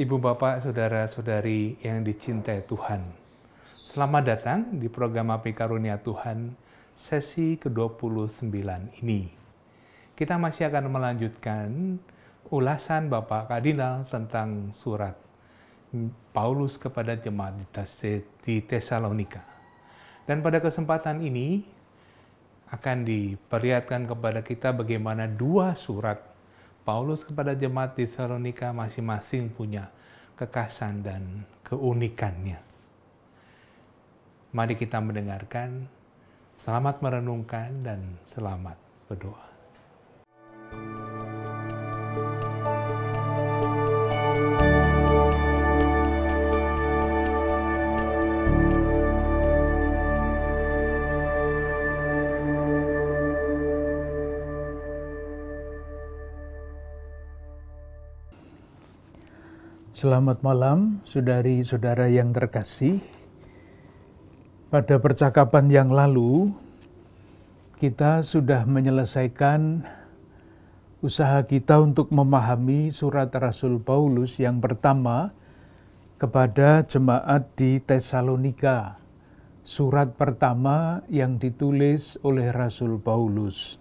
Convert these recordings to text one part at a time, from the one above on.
Ibu Bapak, Saudara-saudari yang dicintai Tuhan. Selamat datang di program HP Karunia Tuhan sesi ke-29 ini. Kita masih akan melanjutkan ulasan Bapak Kardinal tentang surat Paulus kepada jemaat di Tesalonika. Dan pada kesempatan ini akan diperlihatkan kepada kita bagaimana dua surat Paulus kepada jemaat di Salonika masing-masing punya kekasan dan keunikannya. Mari kita mendengarkan, selamat merenungkan, dan selamat berdoa. thank you Selamat malam, saudari-saudara yang terkasih. Pada percakapan yang lalu, kita sudah menyelesaikan usaha kita untuk memahami surat Rasul Paulus yang pertama kepada jemaat di Tesalonika, surat pertama yang ditulis oleh Rasul Paulus.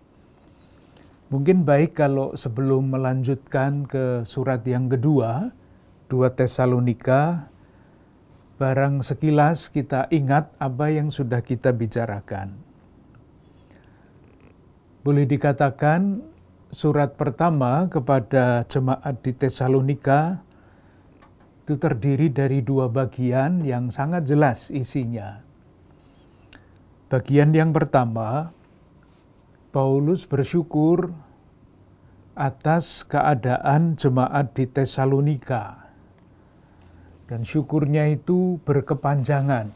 Mungkin baik kalau sebelum melanjutkan ke surat yang kedua, 2 Tesalonika, barang sekilas kita ingat apa yang sudah kita bicarakan. Boleh dikatakan surat pertama kepada jemaat di Tesalonika itu terdiri dari dua bagian yang sangat jelas isinya. Bagian yang pertama, Paulus bersyukur atas keadaan jemaat di Tesalonika. Dan syukurnya itu berkepanjangan.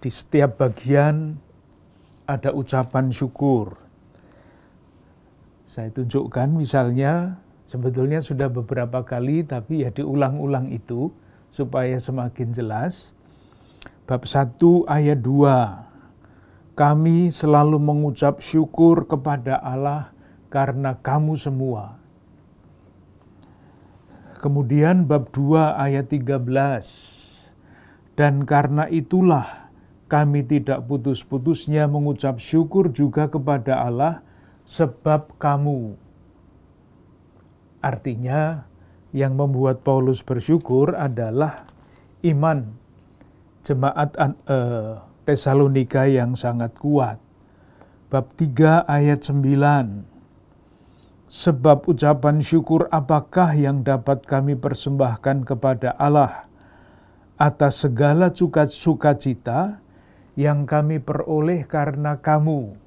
Di setiap bagian ada ucapan syukur. Saya tunjukkan misalnya, sebetulnya sudah beberapa kali tapi ya diulang-ulang itu supaya semakin jelas. Bab 1 ayat 2. Kami selalu mengucap syukur kepada Allah karena kamu semua Kemudian bab 2 ayat 13. Dan karena itulah kami tidak putus-putusnya mengucap syukur juga kepada Allah sebab kamu. Artinya yang membuat Paulus bersyukur adalah iman jemaat uh, Tesalonika yang sangat kuat. Bab 3 ayat 9 Sebab ucapan syukur apakah yang dapat kami persembahkan kepada Allah atas segala sukacita yang kami peroleh karena kamu.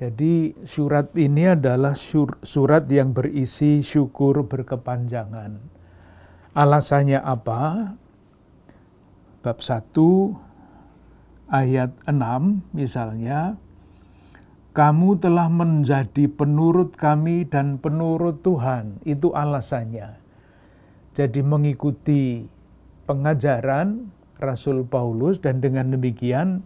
Jadi surat ini adalah surat yang berisi syukur berkepanjangan. Alasannya apa? Bab 1 ayat 6 misalnya, kamu telah menjadi penurut kami dan penurut Tuhan. Itu alasannya. Jadi mengikuti pengajaran Rasul Paulus dan dengan demikian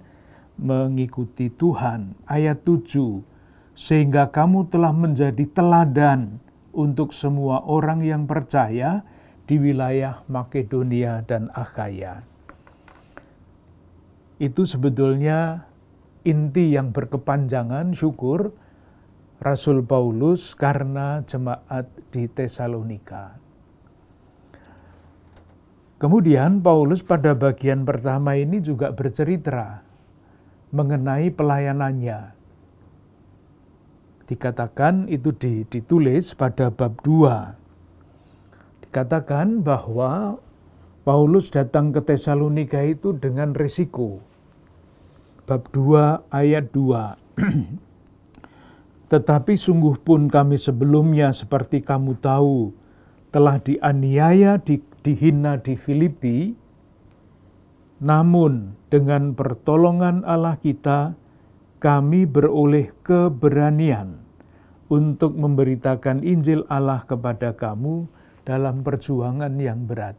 mengikuti Tuhan. Ayat 7, sehingga kamu telah menjadi teladan untuk semua orang yang percaya di wilayah Makedonia dan Akhaya. Itu sebetulnya inti yang berkepanjangan syukur Rasul Paulus karena jemaat di Tesalonika. Kemudian Paulus pada bagian pertama ini juga bercerita mengenai pelayanannya. Dikatakan itu ditulis pada bab 2. Dikatakan bahwa Paulus datang ke Tesalonika itu dengan risiko bab 2 ayat 2. Tetapi sungguh pun kami sebelumnya seperti kamu tahu telah dianiaya, di, dihina di Filipi, namun dengan pertolongan Allah kita, kami beroleh keberanian untuk memberitakan Injil Allah kepada kamu dalam perjuangan yang berat.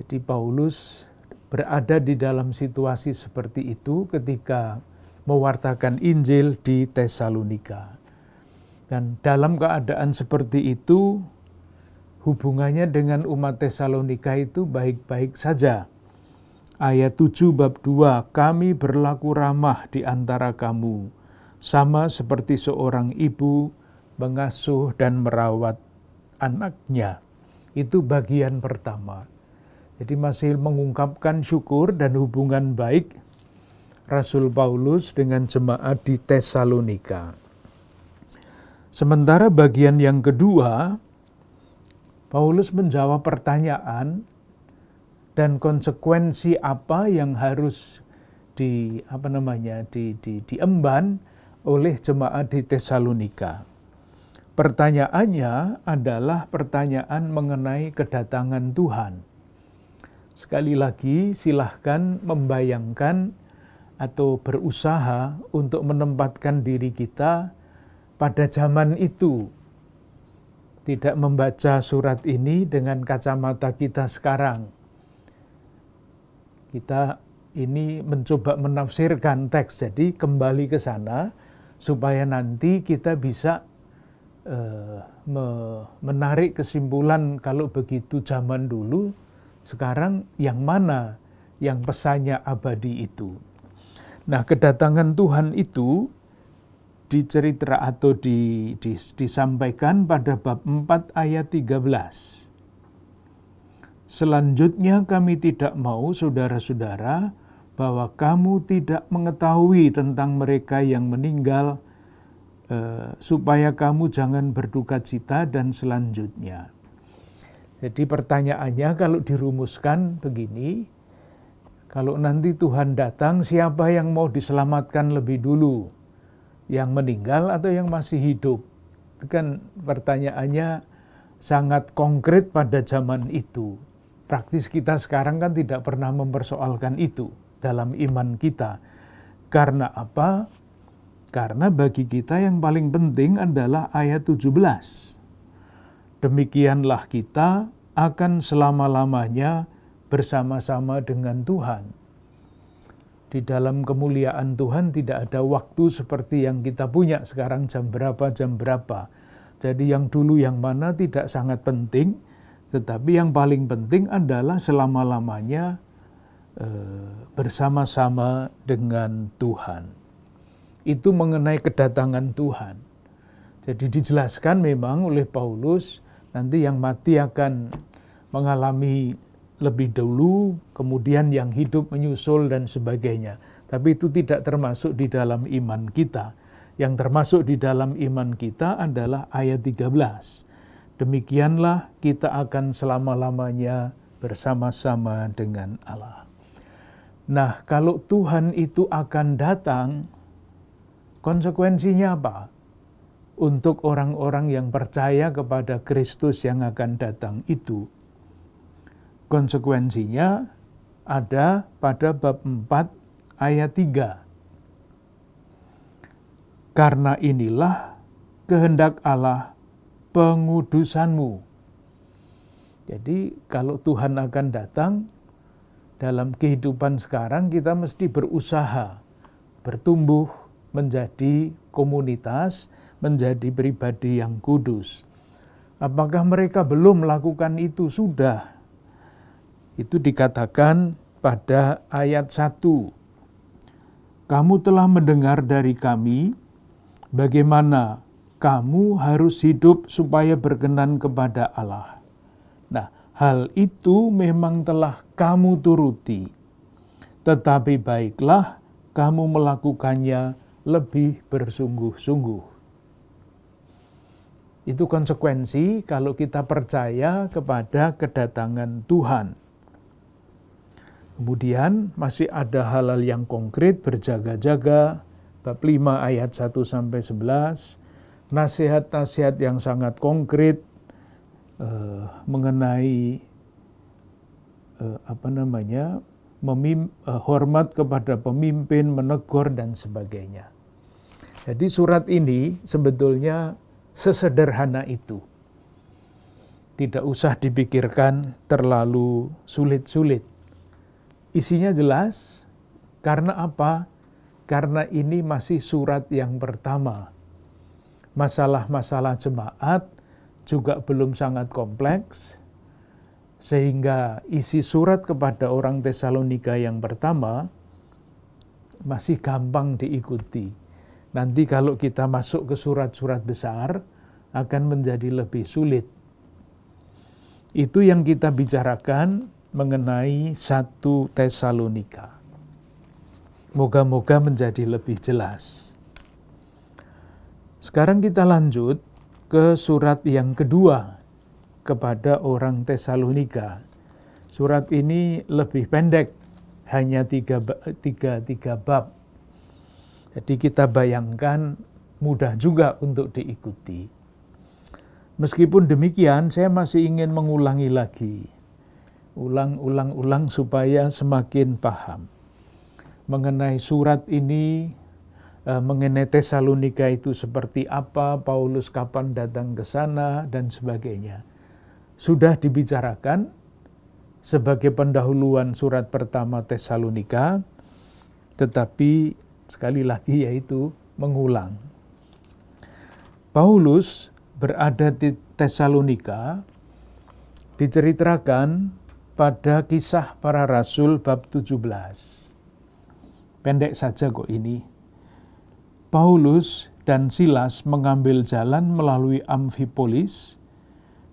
Jadi Paulus berada di dalam situasi seperti itu ketika mewartakan Injil di Tesalonika. Dan dalam keadaan seperti itu, hubungannya dengan umat Tesalonika itu baik-baik saja. Ayat 7 bab 2, kami berlaku ramah di antara kamu, sama seperti seorang ibu mengasuh dan merawat anaknya. Itu bagian pertama jadi masih mengungkapkan syukur dan hubungan baik Rasul Paulus dengan jemaat di Tesalonika. Sementara bagian yang kedua, Paulus menjawab pertanyaan dan konsekuensi apa yang harus di apa namanya di, di, diemban oleh jemaat di Tesalonika. Pertanyaannya adalah pertanyaan mengenai kedatangan Tuhan. Sekali lagi, silahkan membayangkan atau berusaha untuk menempatkan diri kita pada zaman itu. Tidak membaca surat ini dengan kacamata kita sekarang. Kita ini mencoba menafsirkan teks, jadi kembali ke sana supaya nanti kita bisa eh, menarik kesimpulan kalau begitu zaman dulu sekarang yang mana yang pesannya abadi itu? Nah, kedatangan Tuhan itu dicerita atau di, di, disampaikan pada bab 4 ayat 13. Selanjutnya kami tidak mau saudara-saudara bahwa kamu tidak mengetahui tentang mereka yang meninggal eh, supaya kamu jangan berduka cita dan selanjutnya jadi pertanyaannya kalau dirumuskan begini, kalau nanti Tuhan datang, siapa yang mau diselamatkan lebih dulu? Yang meninggal atau yang masih hidup? Itu kan pertanyaannya sangat konkret pada zaman itu. Praktis kita sekarang kan tidak pernah mempersoalkan itu dalam iman kita. Karena apa? Karena bagi kita yang paling penting adalah ayat 17 demikianlah kita akan selama-lamanya bersama-sama dengan Tuhan. Di dalam kemuliaan Tuhan tidak ada waktu seperti yang kita punya sekarang jam berapa, jam berapa. Jadi yang dulu yang mana tidak sangat penting, tetapi yang paling penting adalah selama-lamanya eh, bersama-sama dengan Tuhan. Itu mengenai kedatangan Tuhan. Jadi dijelaskan memang oleh Paulus, Nanti yang mati akan mengalami lebih dahulu, kemudian yang hidup menyusul dan sebagainya. Tapi itu tidak termasuk di dalam iman kita. Yang termasuk di dalam iman kita adalah ayat 13. Demikianlah kita akan selama-lamanya bersama-sama dengan Allah. Nah, kalau Tuhan itu akan datang, konsekuensinya apa? untuk orang-orang yang percaya kepada Kristus yang akan datang itu. Konsekuensinya ada pada bab 4 ayat 3. Karena inilah kehendak Allah pengudusanmu. Jadi kalau Tuhan akan datang dalam kehidupan sekarang kita mesti berusaha bertumbuh menjadi komunitas menjadi pribadi yang kudus. Apakah mereka belum melakukan itu? Sudah. Itu dikatakan pada ayat 1. Kamu telah mendengar dari kami bagaimana kamu harus hidup supaya berkenan kepada Allah. Nah, hal itu memang telah kamu turuti. Tetapi baiklah kamu melakukannya lebih bersungguh-sungguh. Itu konsekuensi kalau kita percaya kepada kedatangan Tuhan. Kemudian masih ada halal yang konkret berjaga-jaga bab 5 ayat 1 sampai 11 nasihat-nasihat yang sangat konkret eh, mengenai eh, apa namanya memim, eh, hormat kepada pemimpin, menegur dan sebagainya. Jadi surat ini sebetulnya sesederhana itu. Tidak usah dipikirkan terlalu sulit-sulit. Isinya jelas, karena apa? Karena ini masih surat yang pertama. Masalah-masalah jemaat juga belum sangat kompleks, sehingga isi surat kepada orang Tesalonika yang pertama masih gampang diikuti Nanti kalau kita masuk ke surat-surat besar akan menjadi lebih sulit. Itu yang kita bicarakan mengenai satu Tesalonika. Moga-moga menjadi lebih jelas. Sekarang kita lanjut ke surat yang kedua kepada orang Tesalonika. Surat ini lebih pendek, hanya tiga, tiga, tiga bab jadi kita bayangkan mudah juga untuk diikuti. Meskipun demikian, saya masih ingin mengulangi lagi. Ulang-ulang-ulang supaya semakin paham. Mengenai surat ini, eh, mengenai Tesalonika itu seperti apa, Paulus kapan datang ke sana, dan sebagainya. Sudah dibicarakan sebagai pendahuluan surat pertama Tesalonika, tetapi Sekali lagi yaitu mengulang. Paulus berada di Tesalonika diceritakan pada kisah para rasul bab 17. Pendek saja kok ini. Paulus dan Silas mengambil jalan melalui Amphipolis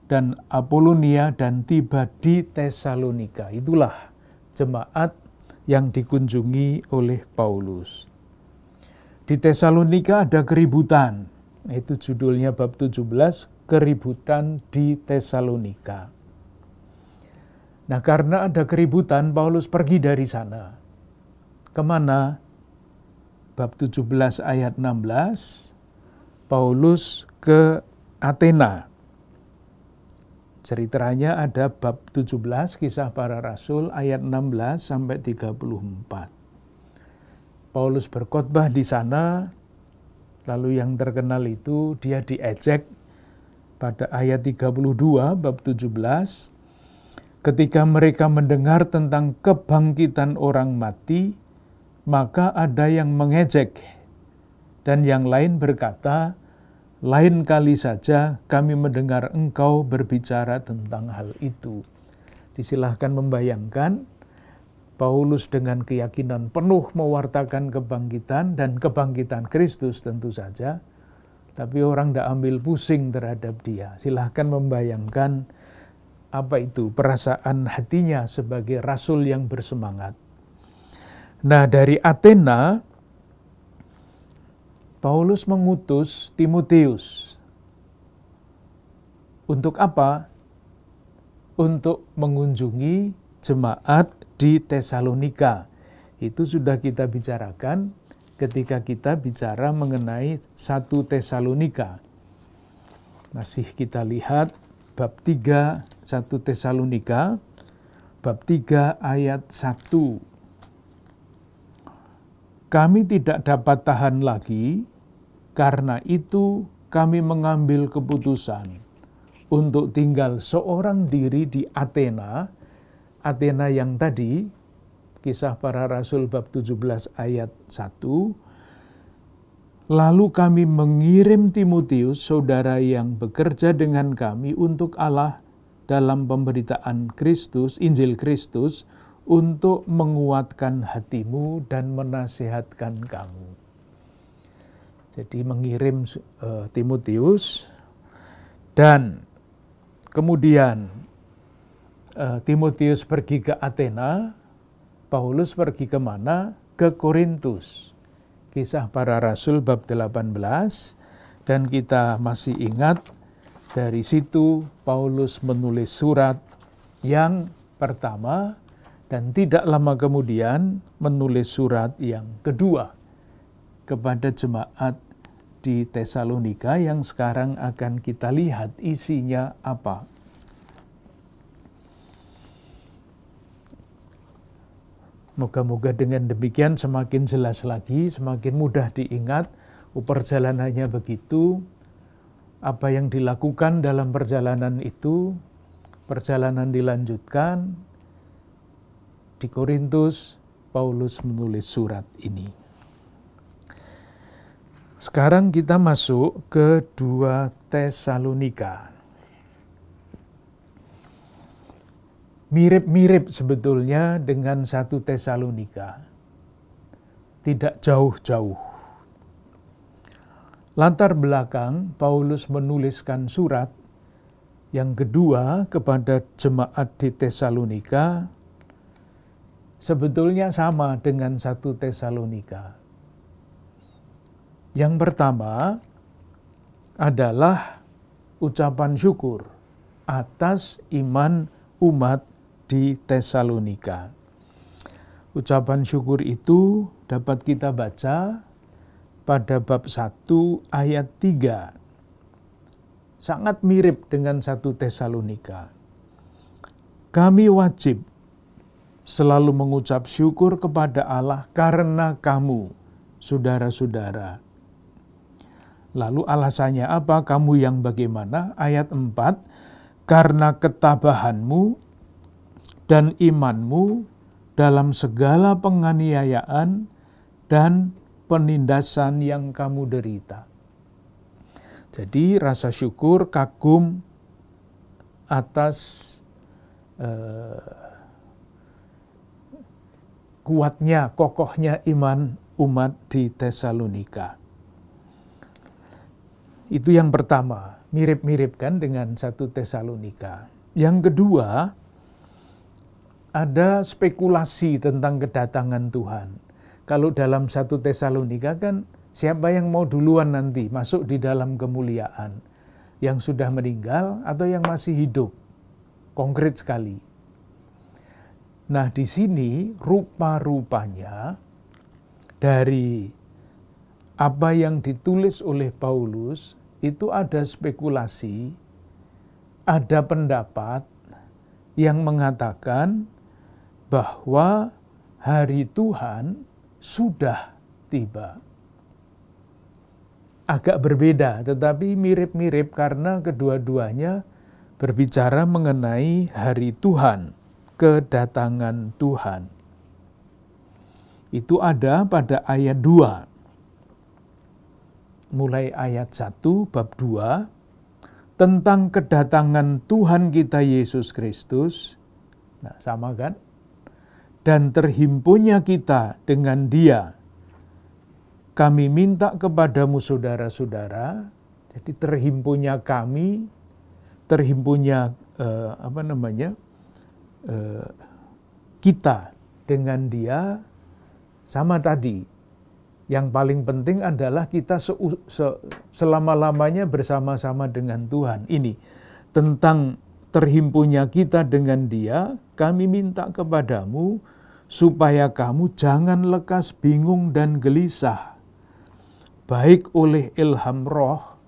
dan Apolonia dan tiba di Tesalonika. Itulah jemaat yang dikunjungi oleh Paulus. Di Tesalonika ada keributan. Itu judulnya bab 17, keributan di Tesalonika. Nah karena ada keributan, Paulus pergi dari sana. Kemana? Bab 17 ayat 16, Paulus ke Athena. Ceritanya ada bab 17 kisah para rasul ayat 16 sampai 34. Paulus berkhotbah di sana, lalu yang terkenal itu dia diejek pada ayat 32 bab 17 ketika mereka mendengar tentang kebangkitan orang mati maka ada yang mengejek dan yang lain berkata lain kali saja kami mendengar engkau berbicara tentang hal itu disilahkan membayangkan Paulus dengan keyakinan penuh mewartakan kebangkitan dan kebangkitan Kristus tentu saja. Tapi orang tidak ambil pusing terhadap dia. Silahkan membayangkan apa itu perasaan hatinya sebagai rasul yang bersemangat. Nah dari Athena, Paulus mengutus Timotius. Untuk apa? Untuk mengunjungi jemaat di Tesalonika. Itu sudah kita bicarakan ketika kita bicara mengenai satu Tesalonika. Masih kita lihat bab 3 satu Tesalonika bab 3 ayat 1. Kami tidak dapat tahan lagi karena itu kami mengambil keputusan untuk tinggal seorang diri di Athena Athena yang tadi, kisah para rasul bab 17 ayat 1, lalu kami mengirim Timotius, saudara yang bekerja dengan kami untuk Allah dalam pemberitaan Kristus, Injil Kristus, untuk menguatkan hatimu dan menasihatkan kamu. Jadi mengirim uh, Timotius dan kemudian Eh, Timotius pergi ke Athena, Paulus pergi kemana? Ke Korintus. Kisah para Rasul bab 18 dan kita masih ingat dari situ Paulus menulis surat yang pertama dan tidak lama kemudian menulis surat yang kedua kepada jemaat di Tesalonika yang sekarang akan kita lihat isinya apa Moga-moga dengan demikian semakin jelas lagi, semakin mudah diingat. Perjalanannya begitu, apa yang dilakukan dalam perjalanan itu, perjalanan dilanjutkan. Di Korintus, Paulus menulis surat ini. Sekarang kita masuk ke 2 Tesalonika. mirip-mirip sebetulnya dengan satu Tesalonika. Tidak jauh-jauh. Lantar belakang Paulus menuliskan surat yang kedua kepada jemaat di Tesalonika sebetulnya sama dengan satu Tesalonika. Yang pertama adalah ucapan syukur atas iman umat di Tesalonika. Ucapan syukur itu dapat kita baca pada bab 1 ayat 3. Sangat mirip dengan satu Tesalonika. Kami wajib selalu mengucap syukur kepada Allah karena kamu, saudara-saudara. Lalu alasannya apa? Kamu yang bagaimana? Ayat 4, karena ketabahanmu dan imanmu dalam segala penganiayaan dan penindasan yang kamu derita. Jadi rasa syukur kagum atas eh, kuatnya, kokohnya iman umat di Tesalonika. Itu yang pertama, mirip-mirip kan dengan satu Tesalonika. Yang kedua, ada spekulasi tentang kedatangan Tuhan. Kalau dalam satu Tesalonika kan siapa yang mau duluan nanti masuk di dalam kemuliaan? Yang sudah meninggal atau yang masih hidup? Konkret sekali. Nah di sini rupa-rupanya dari apa yang ditulis oleh Paulus itu ada spekulasi, ada pendapat yang mengatakan bahwa hari Tuhan sudah tiba. Agak berbeda, tetapi mirip-mirip karena kedua-duanya berbicara mengenai hari Tuhan, kedatangan Tuhan. Itu ada pada ayat 2. Mulai ayat 1 bab 2 tentang kedatangan Tuhan kita Yesus Kristus. Nah, sama kan? dan terhimpunnya kita dengan Dia. Kami minta kepadamu, saudara-saudara, jadi terhimpunnya kami, terhimpunnya eh, apa namanya eh, kita dengan Dia sama tadi. Yang paling penting adalah kita se se selama-lamanya bersama-sama dengan Tuhan. Ini tentang terhimpunnya kita dengan Dia, kami minta kepadamu supaya kamu jangan lekas bingung dan gelisah. Baik oleh ilham roh,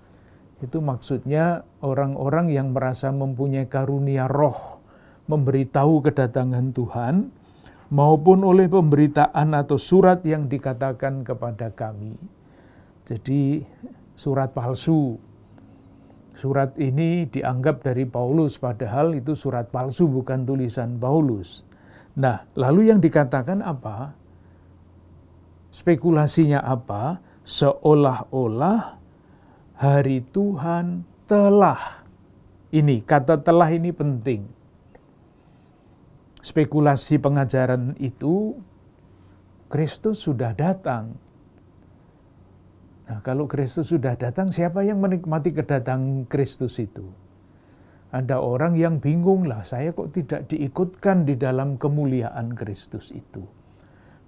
itu maksudnya orang-orang yang merasa mempunyai karunia roh, memberitahu kedatangan Tuhan, maupun oleh pemberitaan atau surat yang dikatakan kepada kami. Jadi surat palsu. Surat ini dianggap dari Paulus, padahal itu surat palsu bukan tulisan Paulus. Nah, lalu yang dikatakan apa? Spekulasinya apa? Seolah-olah hari Tuhan telah. Ini kata telah ini penting. Spekulasi pengajaran itu Kristus sudah datang. Nah, kalau Kristus sudah datang, siapa yang menikmati kedatangan Kristus itu? Ada orang yang bingung lah, saya kok tidak diikutkan di dalam kemuliaan Kristus itu.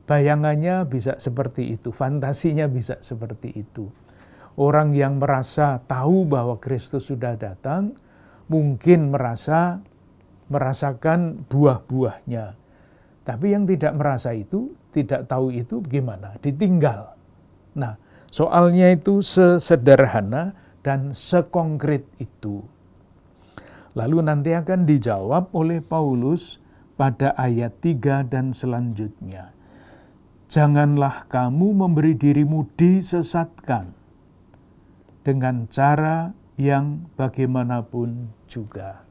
Bayangannya bisa seperti itu, fantasinya bisa seperti itu. Orang yang merasa tahu bahwa Kristus sudah datang, mungkin merasa merasakan buah-buahnya. Tapi yang tidak merasa itu, tidak tahu itu gimana, ditinggal. Nah, soalnya itu sesederhana dan sekonkret itu. Lalu nanti akan dijawab oleh Paulus pada ayat 3 dan selanjutnya. Janganlah kamu memberi dirimu disesatkan dengan cara yang bagaimanapun juga.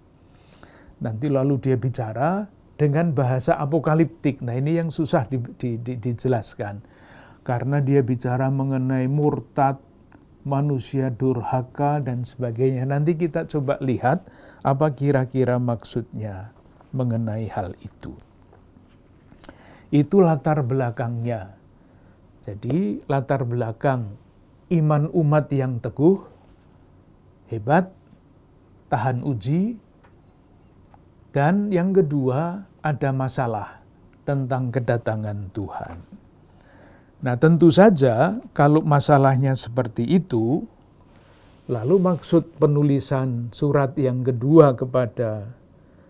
Nanti lalu dia bicara dengan bahasa apokaliptik. Nah ini yang susah di, di, di, dijelaskan. Karena dia bicara mengenai murtad, manusia durhaka, dan sebagainya. Nanti kita coba lihat apa kira-kira maksudnya mengenai hal itu? Itu latar belakangnya. Jadi latar belakang iman umat yang teguh, hebat, tahan uji, dan yang kedua ada masalah tentang kedatangan Tuhan. Nah, tentu saja, kalau masalahnya seperti itu, Lalu maksud penulisan surat yang kedua kepada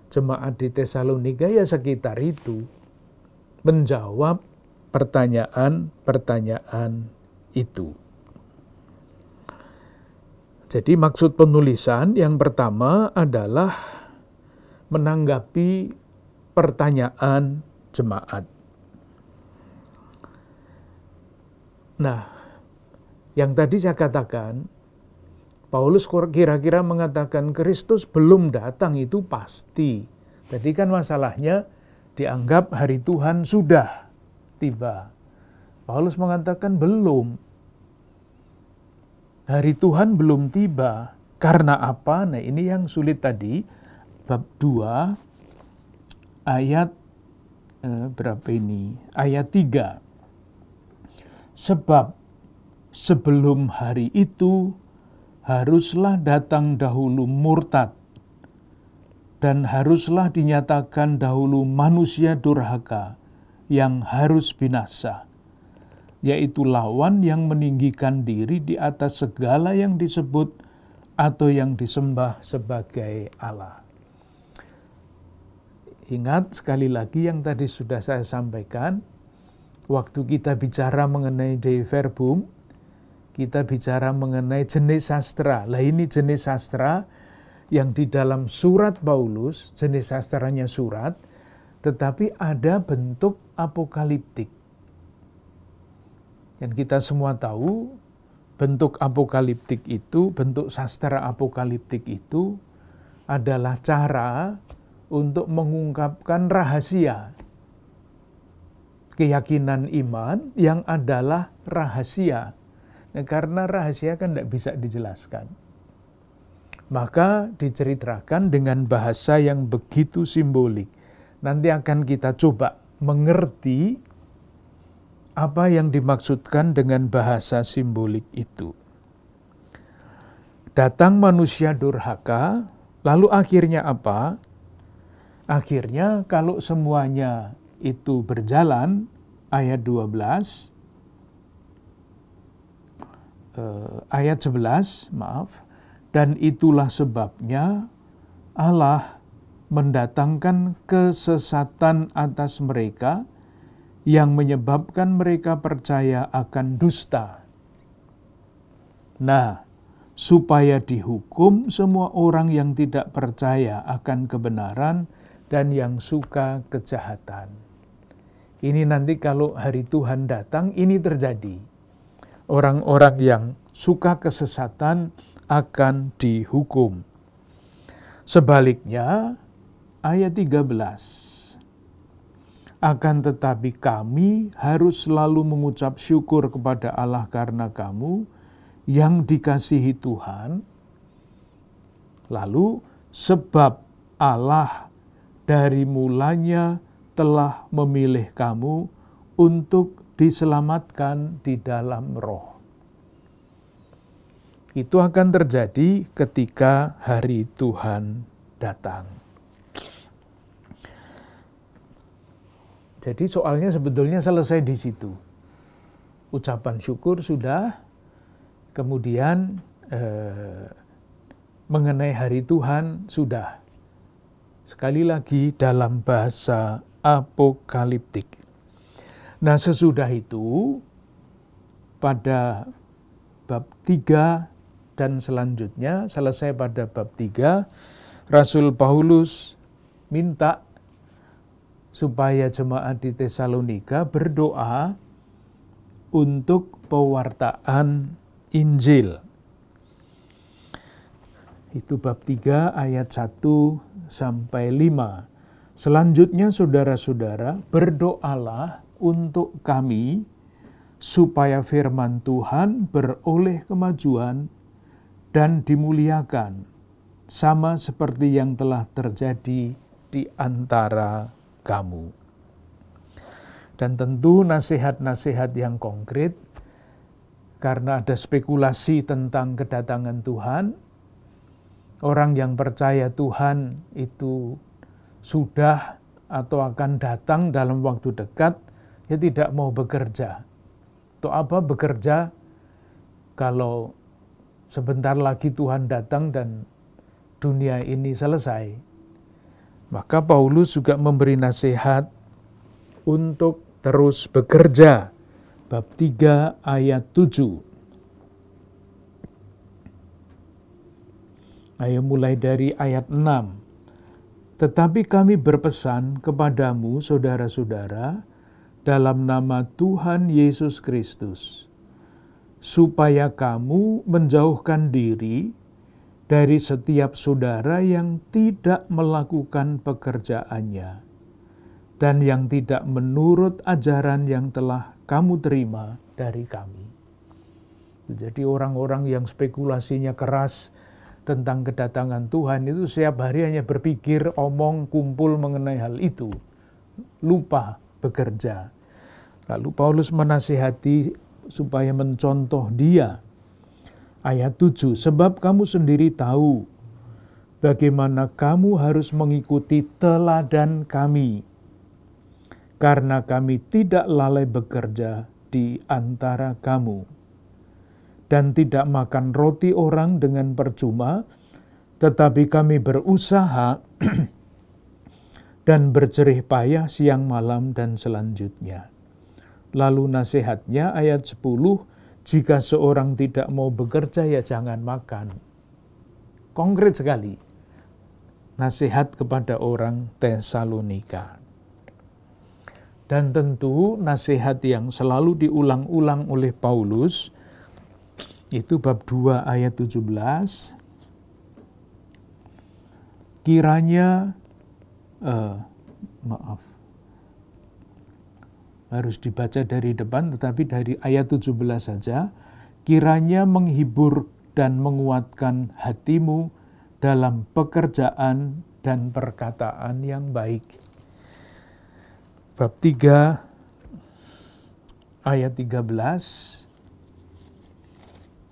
jemaat di Tesalonika ya sekitar itu menjawab pertanyaan-pertanyaan itu. Jadi maksud penulisan yang pertama adalah menanggapi pertanyaan jemaat. Nah, yang tadi saya katakan Paulus kira-kira mengatakan Kristus belum datang itu pasti. Tadi kan masalahnya dianggap hari Tuhan sudah tiba. Paulus mengatakan belum. Hari Tuhan belum tiba. Karena apa? Nah ini yang sulit tadi. Bab 2 ayat eh, berapa ini? Ayat 3. Sebab sebelum hari itu haruslah datang dahulu murtad dan haruslah dinyatakan dahulu manusia durhaka yang harus binasa, yaitu lawan yang meninggikan diri di atas segala yang disebut atau yang disembah sebagai Allah. Ingat sekali lagi yang tadi sudah saya sampaikan, waktu kita bicara mengenai de verbum, kita bicara mengenai jenis sastra. Lah ini jenis sastra yang di dalam surat Paulus, jenis sastranya surat, tetapi ada bentuk apokaliptik. Dan kita semua tahu bentuk apokaliptik itu, bentuk sastra apokaliptik itu adalah cara untuk mengungkapkan rahasia keyakinan iman yang adalah rahasia Nah, karena rahasia kan tidak bisa dijelaskan. Maka diceritakan dengan bahasa yang begitu simbolik. Nanti akan kita coba mengerti apa yang dimaksudkan dengan bahasa simbolik itu. Datang manusia durhaka, lalu akhirnya apa? Akhirnya kalau semuanya itu berjalan, ayat 12, eh, ayat 11, maaf, dan itulah sebabnya Allah mendatangkan kesesatan atas mereka yang menyebabkan mereka percaya akan dusta. Nah, supaya dihukum semua orang yang tidak percaya akan kebenaran dan yang suka kejahatan. Ini nanti kalau hari Tuhan datang, ini terjadi orang-orang yang suka kesesatan akan dihukum. Sebaliknya, ayat 13. Akan tetapi kami harus selalu mengucap syukur kepada Allah karena kamu yang dikasihi Tuhan. Lalu sebab Allah dari mulanya telah memilih kamu untuk diselamatkan di dalam roh. Itu akan terjadi ketika hari Tuhan datang. Jadi soalnya sebetulnya selesai di situ. Ucapan syukur sudah, kemudian eh, mengenai hari Tuhan sudah. Sekali lagi dalam bahasa apokaliptik. Nah sesudah itu pada bab tiga dan selanjutnya selesai pada bab tiga Rasul Paulus minta supaya jemaat di Tesalonika berdoa untuk pewartaan Injil. Itu bab 3 ayat 1 sampai 5. Selanjutnya saudara-saudara berdoalah untuk kami, supaya firman Tuhan beroleh kemajuan dan dimuliakan, sama seperti yang telah terjadi di antara kamu. Dan tentu nasihat-nasihat yang konkret, karena ada spekulasi tentang kedatangan Tuhan, orang yang percaya Tuhan itu sudah atau akan datang dalam waktu dekat, ya tidak mau bekerja. Untuk apa bekerja kalau sebentar lagi Tuhan datang dan dunia ini selesai? Maka Paulus juga memberi nasihat untuk terus bekerja. Bab 3 ayat 7. Ayo mulai dari ayat 6. Tetapi kami berpesan kepadamu saudara-saudara, dalam nama Tuhan Yesus Kristus, supaya kamu menjauhkan diri dari setiap saudara yang tidak melakukan pekerjaannya dan yang tidak menurut ajaran yang telah kamu terima dari kami. Jadi, orang-orang yang spekulasinya keras tentang kedatangan Tuhan itu setiap hari hanya berpikir, omong, kumpul mengenai hal itu, lupa bekerja. Lalu Paulus menasihati supaya mencontoh dia. Ayat 7, sebab kamu sendiri tahu bagaimana kamu harus mengikuti teladan kami. Karena kami tidak lalai bekerja di antara kamu. Dan tidak makan roti orang dengan percuma, tetapi kami berusaha dan berjerih payah siang malam dan selanjutnya. Lalu nasihatnya ayat 10, jika seorang tidak mau bekerja ya jangan makan. Konkret sekali. Nasihat kepada orang Tesalonika. Dan tentu nasihat yang selalu diulang-ulang oleh Paulus itu bab 2 ayat 17. Kiranya uh, maaf harus dibaca dari depan tetapi dari ayat 17 saja kiranya menghibur dan menguatkan hatimu dalam pekerjaan dan perkataan yang baik. Bab 3 ayat 13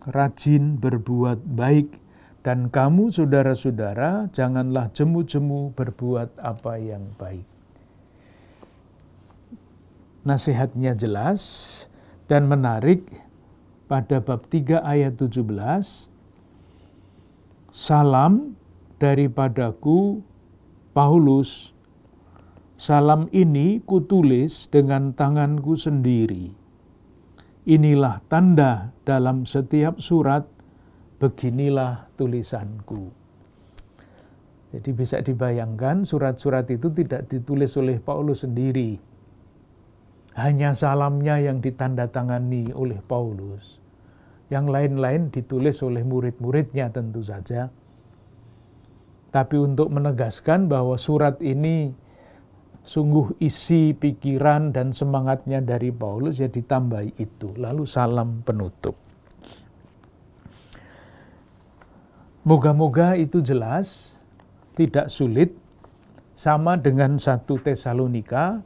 rajin berbuat baik dan kamu saudara-saudara janganlah jemu-jemu berbuat apa yang baik. Nasihatnya jelas dan menarik pada bab 3 ayat 17. Salam daripadaku Paulus. Salam ini kutulis dengan tanganku sendiri. Inilah tanda dalam setiap surat beginilah tulisanku. Jadi bisa dibayangkan surat-surat itu tidak ditulis oleh Paulus sendiri. Hanya salamnya yang ditandatangani oleh Paulus. Yang lain-lain ditulis oleh murid-muridnya tentu saja. Tapi untuk menegaskan bahwa surat ini sungguh isi pikiran dan semangatnya dari Paulus ya ditambah itu. Lalu salam penutup. Moga-moga itu jelas, tidak sulit, sama dengan satu Tesalonika,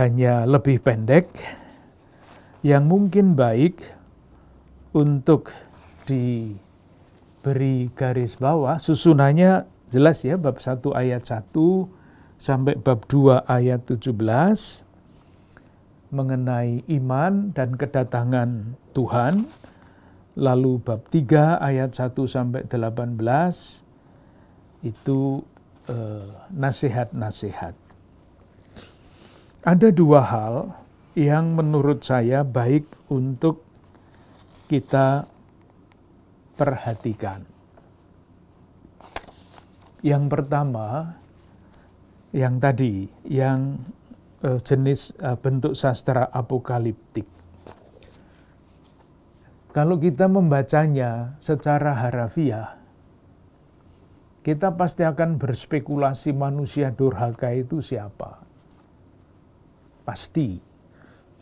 hanya lebih pendek, yang mungkin baik untuk diberi garis bawah. Susunannya jelas ya, bab 1 ayat 1 sampai bab 2 ayat 17 mengenai iman dan kedatangan Tuhan lalu bab 3 ayat 1 sampai 18 itu eh, nasihat-nasihat. Eh, Ada dua hal yang menurut saya baik untuk kita perhatikan. Yang pertama, yang tadi, yang eh, jenis eh, bentuk sastra apokaliptik kalau kita membacanya secara harafiah, kita pasti akan berspekulasi manusia durhaka itu siapa. Pasti.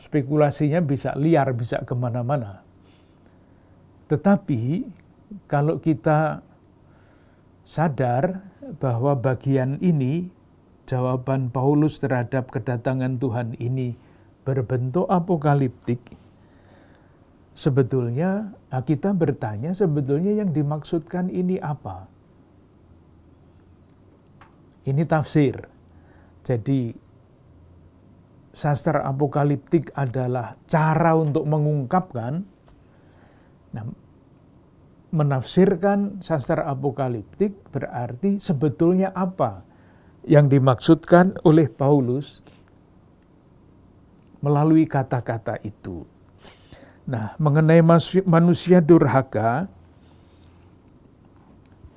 Spekulasinya bisa liar, bisa kemana-mana. Tetapi kalau kita sadar bahwa bagian ini, jawaban Paulus terhadap kedatangan Tuhan ini berbentuk apokaliptik, sebetulnya ah, kita bertanya sebetulnya yang dimaksudkan ini apa? Ini tafsir. Jadi sastra apokaliptik adalah cara untuk mengungkapkan nah, menafsirkan sastra apokaliptik berarti sebetulnya apa yang dimaksudkan oleh Paulus melalui kata-kata itu. Nah, mengenai manusia durhaka,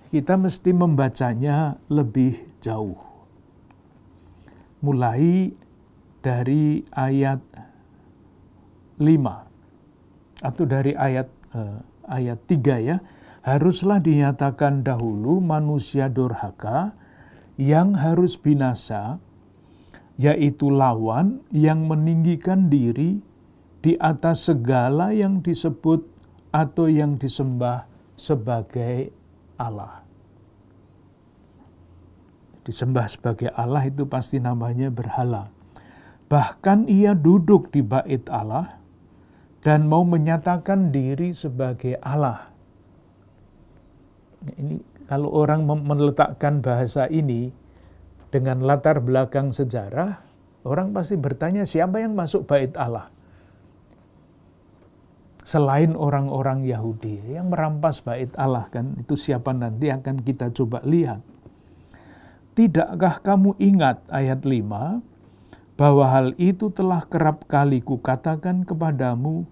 kita mesti membacanya lebih jauh. Mulai dari ayat 5 atau dari ayat eh, ayat 3 ya. Haruslah dinyatakan dahulu manusia durhaka yang harus binasa yaitu lawan yang meninggikan diri di atas segala yang disebut atau yang disembah sebagai Allah. Disembah sebagai Allah itu pasti namanya berhala. Bahkan ia duduk di bait Allah dan mau menyatakan diri sebagai Allah. Nah, ini kalau orang meletakkan bahasa ini dengan latar belakang sejarah, orang pasti bertanya siapa yang masuk bait Allah? selain orang-orang Yahudi yang merampas bait Allah kan itu siapa nanti akan kita coba lihat. Tidakkah kamu ingat ayat 5 bahwa hal itu telah kerap kali kukatakan kepadamu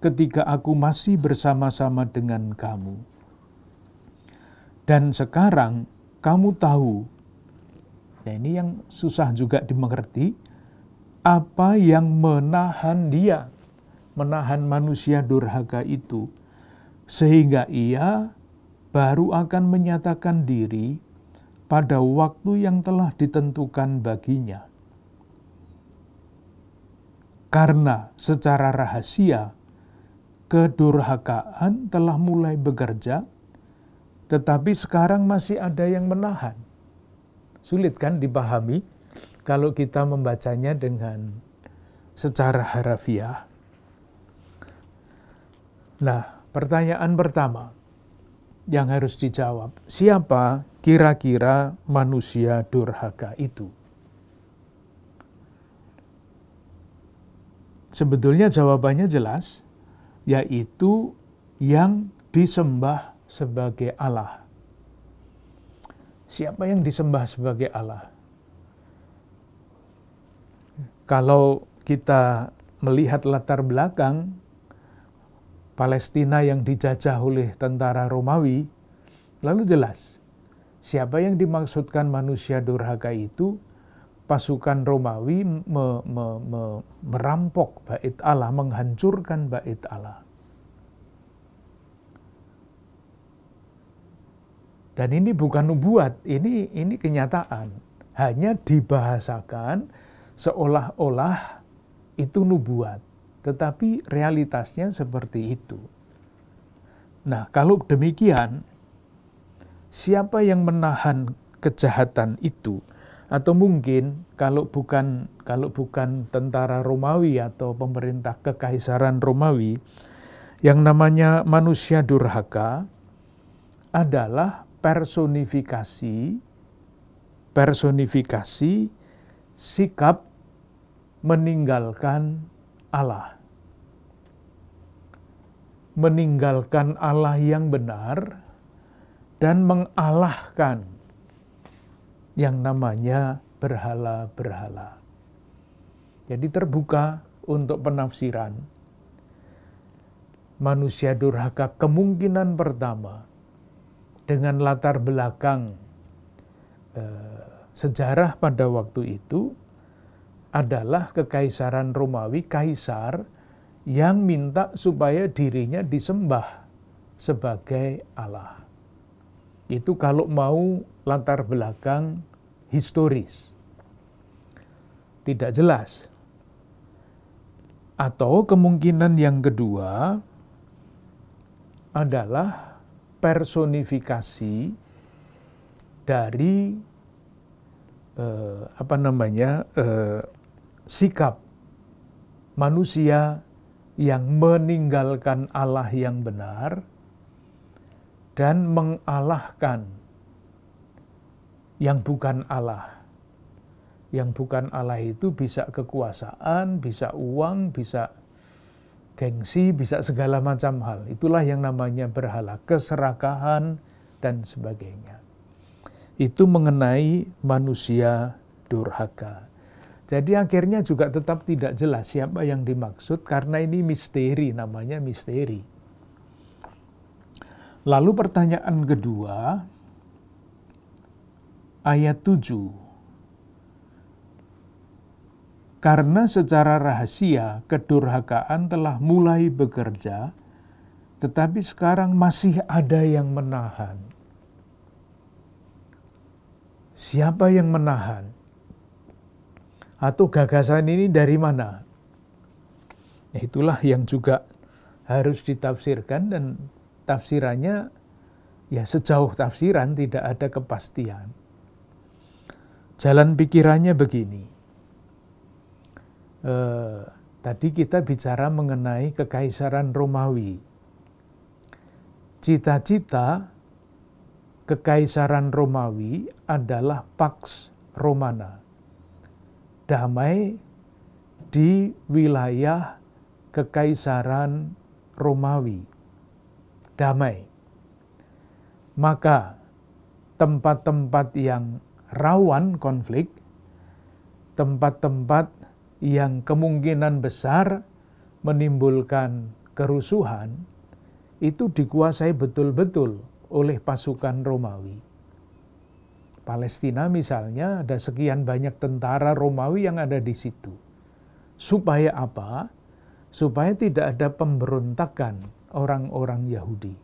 ketika aku masih bersama-sama dengan kamu. Dan sekarang kamu tahu. Nah, ini yang susah juga dimengerti apa yang menahan dia menahan manusia durhaka itu, sehingga ia baru akan menyatakan diri pada waktu yang telah ditentukan baginya. Karena secara rahasia, kedurhakaan telah mulai bekerja, tetapi sekarang masih ada yang menahan. Sulit kan dipahami kalau kita membacanya dengan secara harafiah. Nah, pertanyaan pertama yang harus dijawab, siapa kira-kira manusia durhaka itu? Sebetulnya jawabannya jelas, yaitu yang disembah sebagai Allah. Siapa yang disembah sebagai Allah? Kalau kita melihat latar belakang Palestina yang dijajah oleh tentara Romawi, lalu jelas siapa yang dimaksudkan manusia durhaka itu pasukan Romawi me, me, me, merampok bait Allah, menghancurkan bait Allah. Dan ini bukan nubuat, ini ini kenyataan. Hanya dibahasakan seolah-olah itu nubuat. Tetapi realitasnya seperti itu. Nah, kalau demikian, siapa yang menahan kejahatan itu? Atau mungkin kalau bukan kalau bukan tentara Romawi atau pemerintah kekaisaran Romawi, yang namanya manusia durhaka adalah personifikasi personifikasi sikap meninggalkan Allah meninggalkan Allah yang benar dan mengalahkan yang namanya berhala-berhala. Jadi terbuka untuk penafsiran. Manusia durhaka kemungkinan pertama dengan latar belakang e, sejarah pada waktu itu adalah kekaisaran Romawi, kaisar yang minta supaya dirinya disembah sebagai Allah. Itu kalau mau latar belakang historis. Tidak jelas. Atau kemungkinan yang kedua adalah personifikasi dari eh, apa namanya eh, sikap manusia yang meninggalkan Allah yang benar dan mengalahkan yang bukan Allah. Yang bukan Allah itu bisa kekuasaan, bisa uang, bisa gengsi, bisa segala macam hal. Itulah yang namanya berhala, keserakahan, dan sebagainya. Itu mengenai manusia durhaka. Jadi akhirnya juga tetap tidak jelas siapa yang dimaksud karena ini misteri, namanya misteri. Lalu pertanyaan kedua, ayat 7. Karena secara rahasia kedurhakaan telah mulai bekerja, tetapi sekarang masih ada yang menahan. Siapa yang menahan? atau gagasan ini dari mana? Ya, itulah yang juga harus ditafsirkan dan tafsirannya ya sejauh tafsiran tidak ada kepastian. Jalan pikirannya begini. Eh, tadi kita bicara mengenai kekaisaran Romawi. Cita-cita kekaisaran Romawi adalah Pax Romana damai di wilayah kekaisaran Romawi. Damai. Maka tempat-tempat yang rawan konflik, tempat-tempat yang kemungkinan besar menimbulkan kerusuhan, itu dikuasai betul-betul oleh pasukan Romawi. Palestina misalnya ada sekian banyak tentara Romawi yang ada di situ. Supaya apa? Supaya tidak ada pemberontakan orang-orang Yahudi.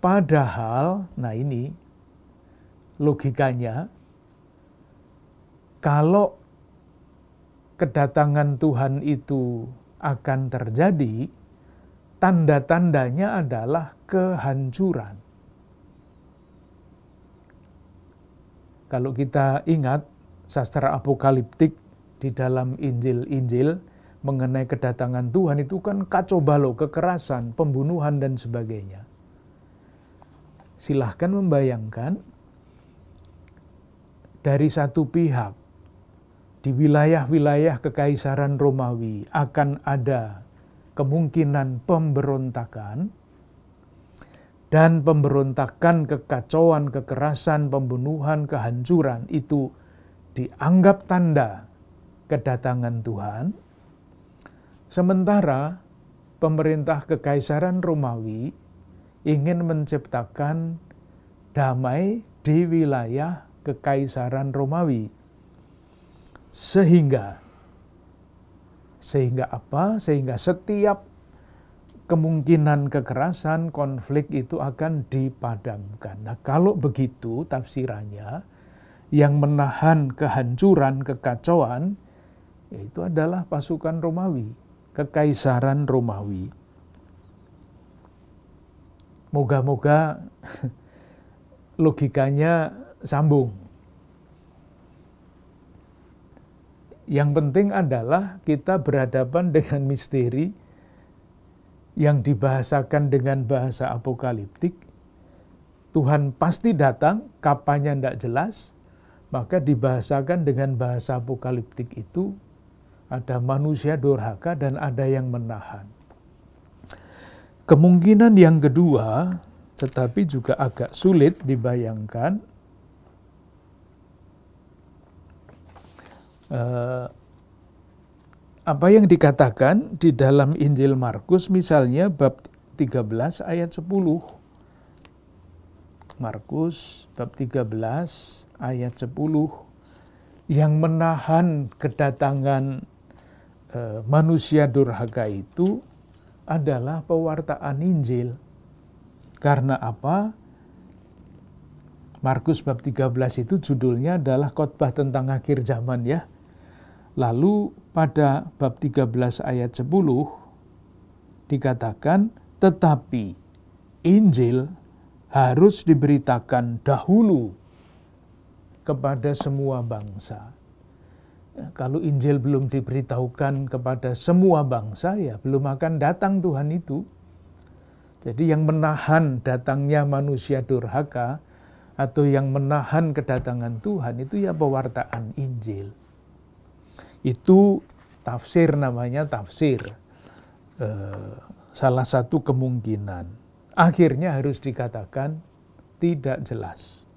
Padahal, nah ini logikanya, kalau kedatangan Tuhan itu akan terjadi, tanda-tandanya adalah kehancuran Kalau kita ingat sastra apokaliptik di dalam Injil-Injil mengenai kedatangan Tuhan itu kan kacau balau, kekerasan, pembunuhan dan sebagainya. Silahkan membayangkan dari satu pihak di wilayah-wilayah kekaisaran Romawi akan ada kemungkinan pemberontakan dan pemberontakan, kekacauan, kekerasan, pembunuhan, kehancuran itu dianggap tanda kedatangan Tuhan. Sementara pemerintah kekaisaran Romawi ingin menciptakan damai di wilayah kekaisaran Romawi. Sehingga sehingga apa? Sehingga setiap kemungkinan kekerasan konflik itu akan dipadamkan. Nah, kalau begitu tafsirannya yang menahan kehancuran, kekacauan itu adalah pasukan Romawi, kekaisaran Romawi. Moga-moga logikanya sambung. Yang penting adalah kita berhadapan dengan misteri yang dibahasakan dengan bahasa apokaliptik, Tuhan pasti datang, kapannya tidak jelas, maka dibahasakan dengan bahasa apokaliptik itu ada manusia durhaka dan ada yang menahan. Kemungkinan yang kedua, tetapi juga agak sulit dibayangkan, eh, apa yang dikatakan di dalam Injil Markus misalnya bab 13 ayat 10. Markus bab 13 ayat 10 yang menahan kedatangan e, manusia durhaka itu adalah pewartaan Injil. Karena apa? Markus bab 13 itu judulnya adalah khotbah tentang akhir zaman ya. Lalu pada bab 13 ayat 10 dikatakan tetapi Injil harus diberitakan dahulu kepada semua bangsa. Ya, kalau Injil belum diberitahukan kepada semua bangsa, ya belum akan datang Tuhan itu. Jadi yang menahan datangnya manusia durhaka atau yang menahan kedatangan Tuhan itu ya pewartaan Injil. Itu tafsir namanya tafsir. E, salah satu kemungkinan. Akhirnya harus dikatakan tidak jelas.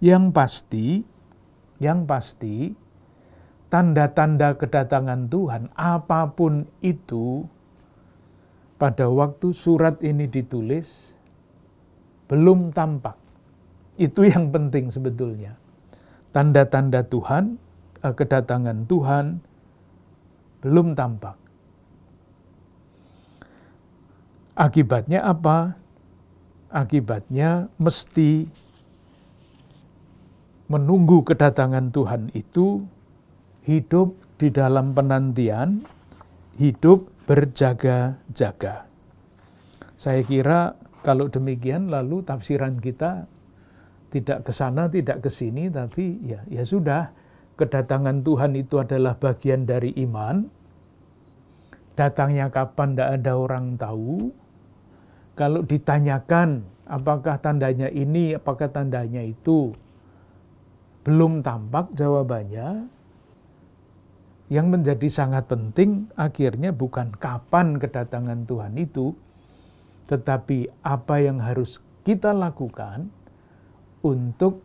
Yang pasti, yang pasti tanda-tanda kedatangan Tuhan apapun itu pada waktu surat ini ditulis belum tampak. Itu yang penting sebetulnya. Tanda-tanda Tuhan Eh, kedatangan Tuhan belum tampak. Akibatnya apa? Akibatnya mesti menunggu kedatangan Tuhan itu hidup di dalam penantian, hidup berjaga-jaga. Saya kira kalau demikian lalu tafsiran kita tidak ke sana, tidak ke sini, tapi ya ya sudah kedatangan Tuhan itu adalah bagian dari iman. Datangnya kapan tidak ada orang tahu. Kalau ditanyakan apakah tandanya ini, apakah tandanya itu, belum tampak jawabannya. Yang menjadi sangat penting akhirnya bukan kapan kedatangan Tuhan itu, tetapi apa yang harus kita lakukan untuk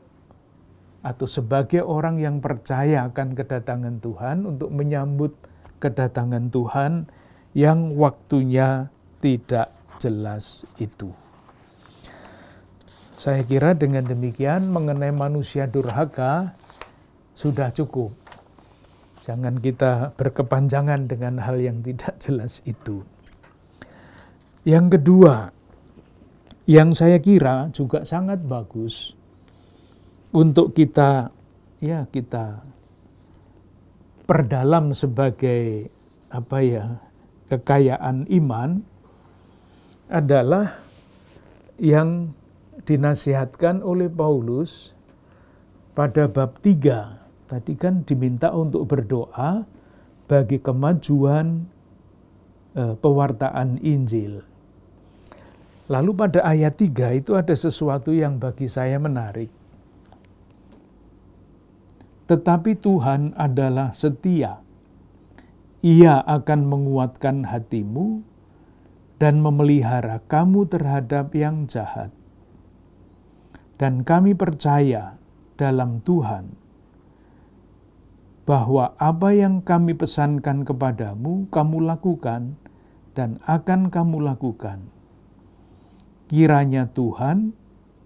atau sebagai orang yang percaya akan kedatangan Tuhan untuk menyambut kedatangan Tuhan yang waktunya tidak jelas itu. Saya kira dengan demikian mengenai manusia durhaka sudah cukup. Jangan kita berkepanjangan dengan hal yang tidak jelas itu. Yang kedua, yang saya kira juga sangat bagus untuk kita ya kita perdalam sebagai apa ya kekayaan iman adalah yang dinasihatkan oleh Paulus pada bab 3 tadi kan diminta untuk berdoa bagi kemajuan eh, pewartaan Injil. Lalu pada ayat 3 itu ada sesuatu yang bagi saya menarik tetapi Tuhan adalah setia. Ia akan menguatkan hatimu dan memelihara kamu terhadap yang jahat. Dan kami percaya dalam Tuhan bahwa apa yang kami pesankan kepadamu, kamu lakukan dan akan kamu lakukan. Kiranya Tuhan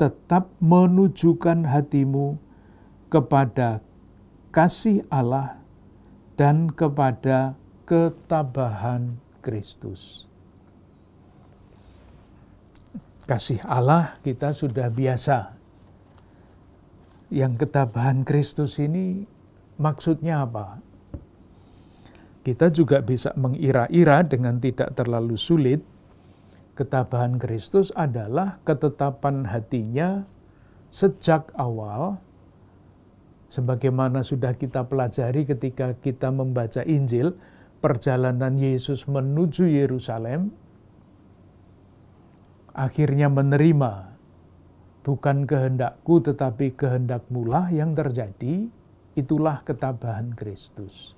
tetap menunjukkan hatimu kepada kasih Allah dan kepada ketabahan Kristus. Kasih Allah kita sudah biasa. Yang ketabahan Kristus ini maksudnya apa? Kita juga bisa mengira-ira dengan tidak terlalu sulit. Ketabahan Kristus adalah ketetapan hatinya sejak awal Sebagaimana sudah kita pelajari ketika kita membaca Injil, perjalanan Yesus menuju Yerusalem akhirnya menerima bukan kehendakku tetapi kehendak mula yang terjadi, itulah ketabahan Kristus.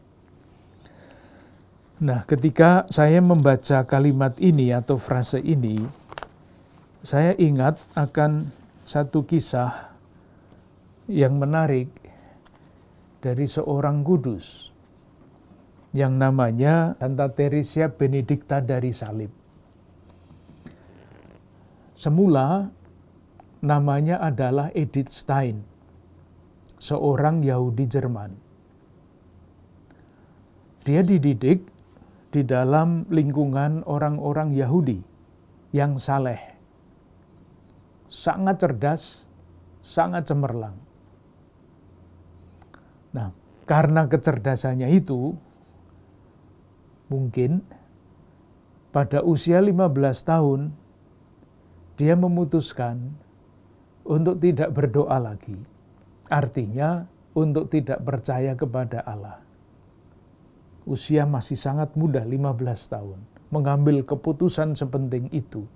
Nah, ketika saya membaca kalimat ini atau frase ini, saya ingat akan satu kisah yang menarik dari seorang kudus yang namanya Santa Teresa Benedicta dari Salib. Semula namanya adalah Edith Stein, seorang Yahudi Jerman. Dia dididik di dalam lingkungan orang-orang Yahudi yang saleh, sangat cerdas, sangat cemerlang. Nah, karena kecerdasannya itu, mungkin pada usia 15 tahun, dia memutuskan untuk tidak berdoa lagi. Artinya, untuk tidak percaya kepada Allah. Usia masih sangat muda, 15 tahun. Mengambil keputusan sepenting itu,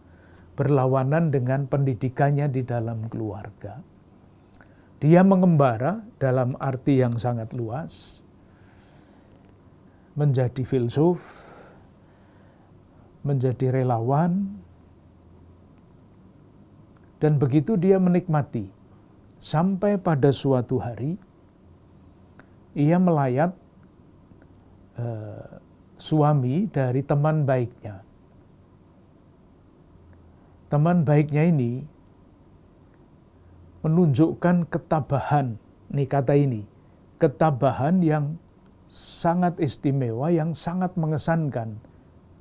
berlawanan dengan pendidikannya di dalam keluarga. Dia mengembara dalam arti yang sangat luas, menjadi filsuf, menjadi relawan, dan begitu dia menikmati sampai pada suatu hari ia melayat eh, suami dari teman baiknya. Teman baiknya ini menunjukkan ketabahan, nih kata ini, ketabahan yang sangat istimewa, yang sangat mengesankan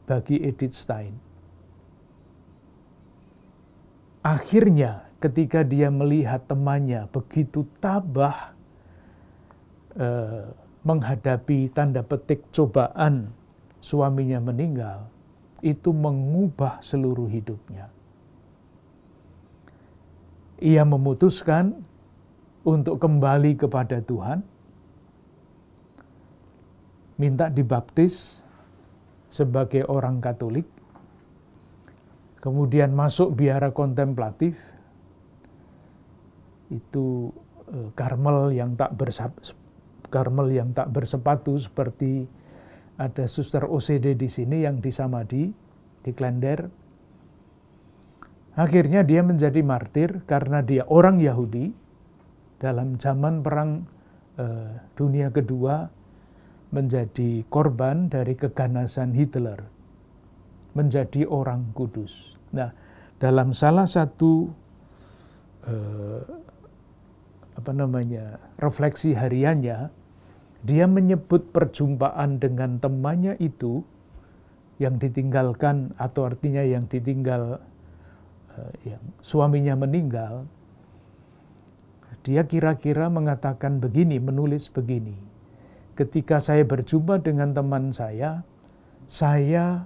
bagi Edith Stein. Akhirnya ketika dia melihat temannya begitu tabah eh, menghadapi tanda petik cobaan suaminya meninggal, itu mengubah seluruh hidupnya ia memutuskan untuk kembali kepada Tuhan, minta dibaptis sebagai orang Katolik, kemudian masuk biara kontemplatif, itu eh, karmel yang tak bersap, karmel yang tak bersepatu seperti ada suster OCD di sini yang disamadi di Klender, Akhirnya dia menjadi martir karena dia orang Yahudi dalam zaman perang eh, dunia kedua menjadi korban dari keganasan Hitler. Menjadi orang kudus. Nah, dalam salah satu eh, apa namanya? refleksi hariannya dia menyebut perjumpaan dengan temannya itu yang ditinggalkan atau artinya yang ditinggal Eh, yang suaminya meninggal, dia kira-kira mengatakan begini, menulis begini. Ketika saya berjumpa dengan teman saya, saya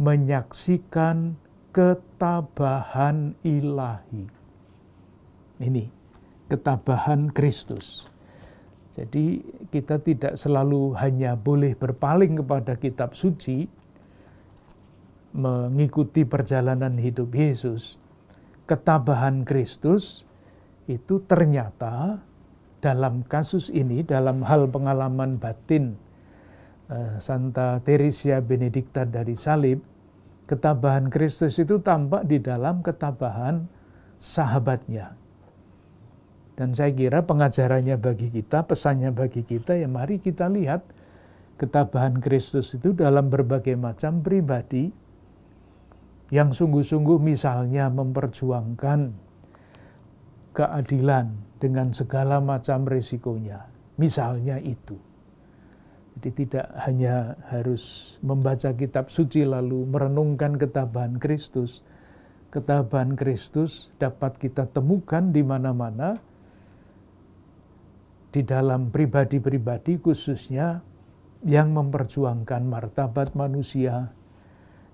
menyaksikan ketabahan ilahi. Ini ketabahan Kristus. Jadi kita tidak selalu hanya boleh berpaling kepada kitab suci, mengikuti perjalanan hidup Yesus, ketabahan Kristus itu ternyata dalam kasus ini, dalam hal pengalaman batin eh, Santa Teresa Benedikta dari Salib, ketabahan Kristus itu tampak di dalam ketabahan sahabatnya. Dan saya kira pengajarannya bagi kita, pesannya bagi kita, ya mari kita lihat ketabahan Kristus itu dalam berbagai macam pribadi, yang sungguh-sungguh misalnya memperjuangkan keadilan dengan segala macam resikonya Misalnya itu. Jadi tidak hanya harus membaca kitab suci lalu merenungkan ketabahan Kristus. Ketabahan Kristus dapat kita temukan di mana-mana di dalam pribadi-pribadi khususnya yang memperjuangkan martabat manusia,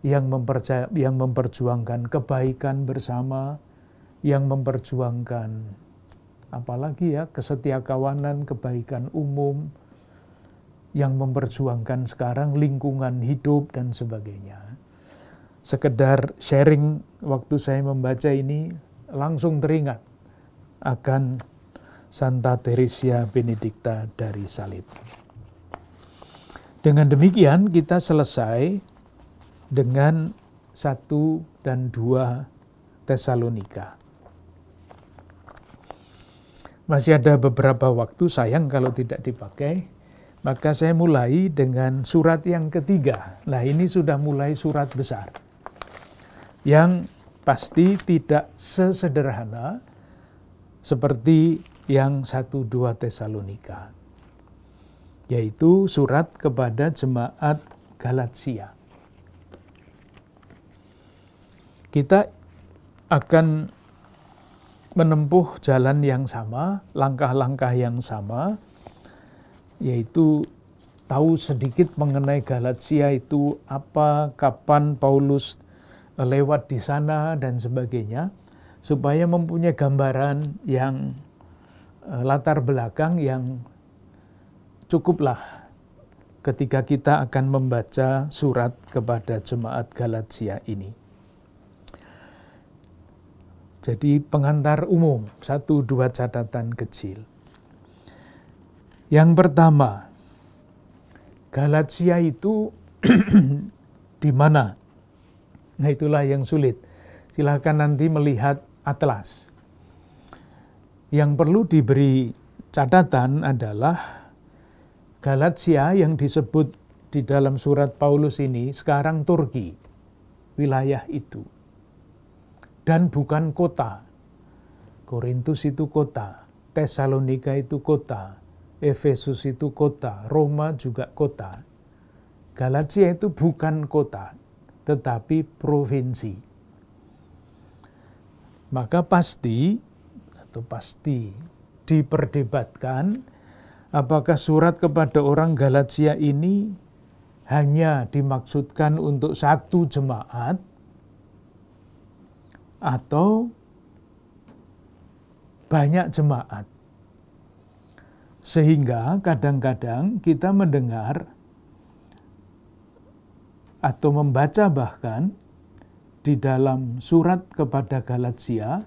yang mempercaya yang memperjuangkan kebaikan bersama, yang memperjuangkan apalagi ya kesetia kawanan kebaikan umum yang memperjuangkan sekarang lingkungan hidup dan sebagainya. Sekedar sharing waktu saya membaca ini langsung teringat akan Santa Teresia Benedikta dari Salib. Dengan demikian kita selesai dengan 1 dan 2 Tesalonika. Masih ada beberapa waktu sayang kalau tidak dipakai, maka saya mulai dengan surat yang ketiga. Nah, ini sudah mulai surat besar. Yang pasti tidak sesederhana seperti yang 1 2 Tesalonika. Yaitu surat kepada jemaat Galatia. kita akan menempuh jalan yang sama, langkah-langkah yang sama, yaitu tahu sedikit mengenai Galatia itu apa, kapan Paulus lewat di sana dan sebagainya, supaya mempunyai gambaran yang eh, latar belakang yang cukuplah ketika kita akan membaca surat kepada jemaat Galatia ini. Jadi pengantar umum, satu dua catatan kecil. Yang pertama, Galatia itu di mana? Nah itulah yang sulit. Silahkan nanti melihat atlas. Yang perlu diberi catatan adalah Galatia yang disebut di dalam surat Paulus ini sekarang Turki, wilayah itu dan bukan kota. Korintus itu kota, Tesalonika itu kota, Efesus itu kota, Roma juga kota. Galatia itu bukan kota, tetapi provinsi. Maka pasti atau pasti diperdebatkan apakah surat kepada orang Galatia ini hanya dimaksudkan untuk satu jemaat atau banyak jemaat. Sehingga kadang-kadang kita mendengar atau membaca bahkan di dalam surat kepada Galatia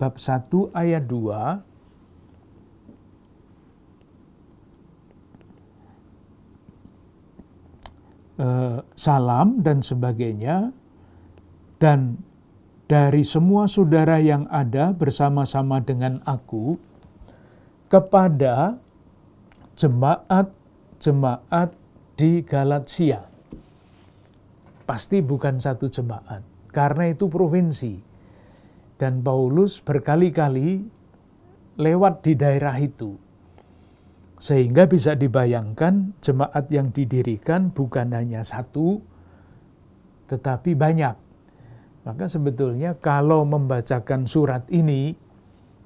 bab 1 ayat 2 eh, salam dan sebagainya dan dari semua saudara yang ada bersama-sama dengan aku kepada jemaat-jemaat di Galatia. Pasti bukan satu jemaat, karena itu provinsi. Dan Paulus berkali-kali lewat di daerah itu. Sehingga bisa dibayangkan jemaat yang didirikan bukan hanya satu, tetapi banyak maka sebetulnya kalau membacakan surat ini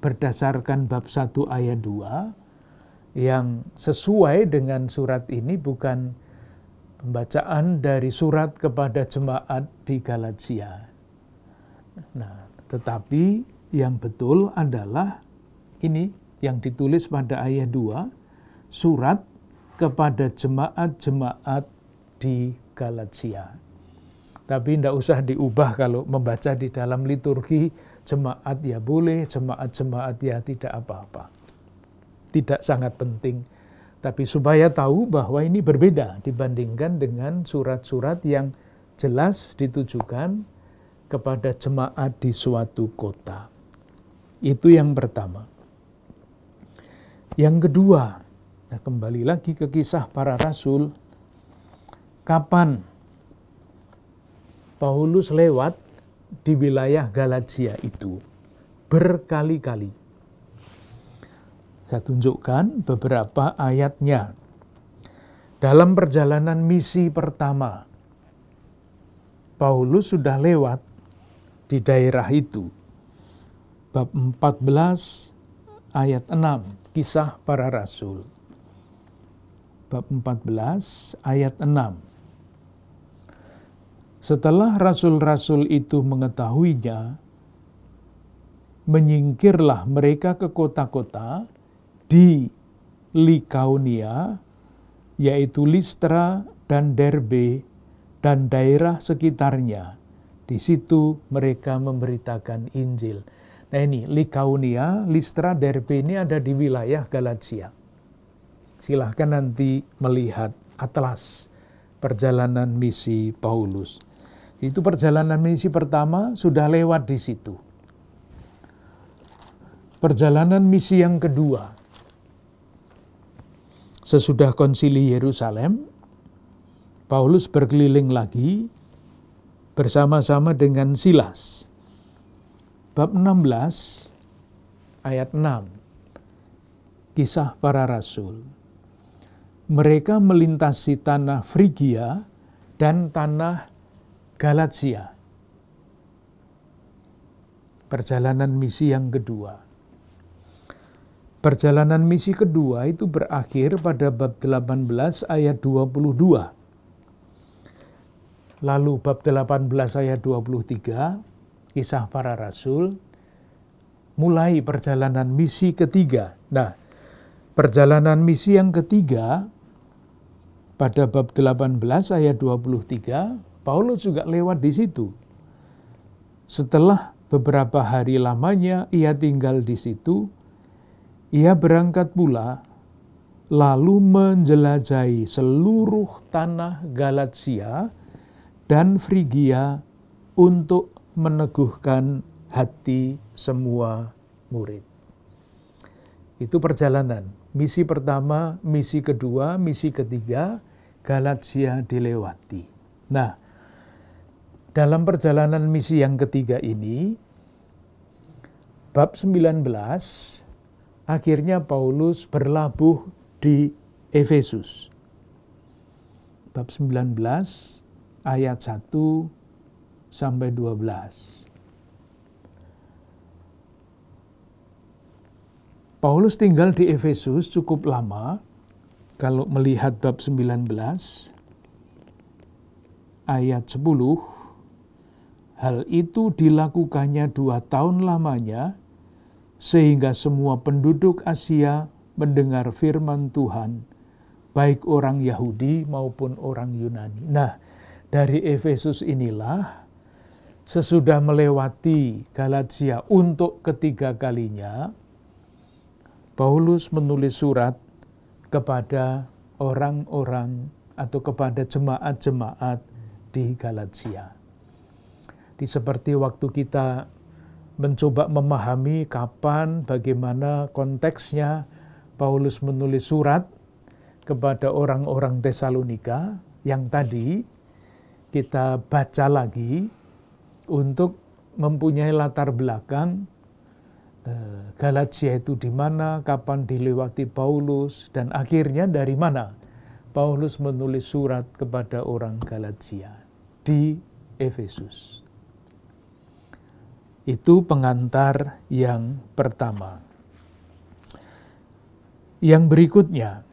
berdasarkan bab 1 ayat 2 yang sesuai dengan surat ini bukan pembacaan dari surat kepada jemaat di Galatia. Nah, tetapi yang betul adalah ini yang ditulis pada ayat 2 surat kepada jemaat-jemaat di Galatia. Tapi tidak usah diubah kalau membaca di dalam liturgi jemaat ya boleh, jemaat-jemaat ya tidak apa-apa. Tidak sangat penting. Tapi supaya tahu bahwa ini berbeda dibandingkan dengan surat-surat yang jelas ditujukan kepada jemaat di suatu kota. Itu yang pertama. Yang kedua, nah kembali lagi ke kisah para rasul. Kapan Paulus lewat di wilayah Galatia itu berkali-kali. Saya tunjukkan beberapa ayatnya. Dalam perjalanan misi pertama, Paulus sudah lewat di daerah itu. Bab 14 ayat 6, kisah para rasul. Bab 14 ayat 6 setelah rasul-rasul itu mengetahuinya, menyingkirlah mereka ke kota-kota di Likaunia, yaitu Listra dan Derbe dan daerah sekitarnya. Di situ mereka memberitakan Injil. Nah ini Likaunia, Listra, Derbe ini ada di wilayah Galatia. Silahkan nanti melihat atlas perjalanan misi Paulus itu perjalanan misi pertama sudah lewat di situ. Perjalanan misi yang kedua, sesudah konsili Yerusalem, Paulus berkeliling lagi bersama-sama dengan Silas. Bab 16 ayat 6. Kisah para rasul. Mereka melintasi tanah Frigia dan tanah Galatia. Perjalanan misi yang kedua. Perjalanan misi kedua itu berakhir pada bab 18 ayat 22. Lalu bab 18 ayat 23, kisah para rasul, mulai perjalanan misi ketiga. Nah, perjalanan misi yang ketiga pada bab 18 ayat 23 Paulus juga lewat di situ. Setelah beberapa hari lamanya ia tinggal di situ, ia berangkat pula lalu menjelajahi seluruh tanah Galatia dan Frigia untuk meneguhkan hati semua murid. Itu perjalanan. Misi pertama, misi kedua, misi ketiga, Galatia dilewati. Nah, dalam perjalanan misi yang ketiga ini, bab 19, akhirnya Paulus berlabuh di Efesus. Bab 19 ayat 1 sampai 12. Paulus tinggal di Efesus cukup lama. Kalau melihat bab 19 ayat 10 Hal itu dilakukannya dua tahun lamanya, sehingga semua penduduk Asia mendengar firman Tuhan, baik orang Yahudi maupun orang Yunani. Nah, dari Efesus inilah sesudah melewati Galatia untuk ketiga kalinya, Paulus menulis surat kepada orang-orang atau kepada jemaat-jemaat di Galatia. Di seperti waktu kita mencoba memahami kapan, bagaimana konteksnya Paulus menulis surat kepada orang-orang Tesalonika yang tadi kita baca lagi untuk mempunyai latar belakang eh, Galatia itu di mana, kapan dilewati Paulus, dan akhirnya dari mana Paulus menulis surat kepada orang Galatia di Efesus. Itu pengantar yang pertama. Yang berikutnya,